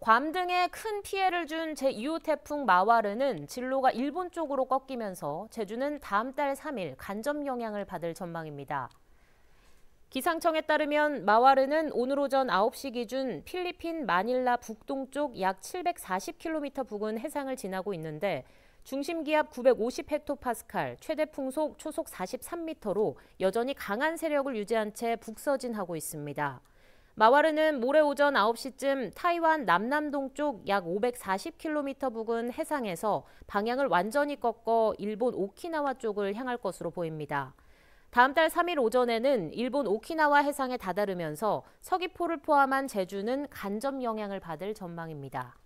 괌 등에 큰 피해를 준 제2호 태풍 마와르는 진로가 일본 쪽으로 꺾이면서 제주는 다음 달 3일 간접 영향을 받을 전망입니다. 기상청에 따르면 마와르는 오늘 오전 9시 기준 필리핀 마닐라 북동쪽 약 740km 부근 해상을 지나고 있는데 중심 기압 950헥토파스칼, 최대 풍속 초속 43m로 여전히 강한 세력을 유지한 채 북서진하고 있습니다. 마와르는 모레 오전 9시쯤 타이완 남남동쪽 약 540km 부근 해상에서 방향을 완전히 꺾어 일본 오키나와 쪽을 향할 것으로 보입니다. 다음 달 3일 오전에는 일본 오키나와 해상에 다다르면서 서귀포를 포함한 제주는 간접 영향을 받을 전망입니다.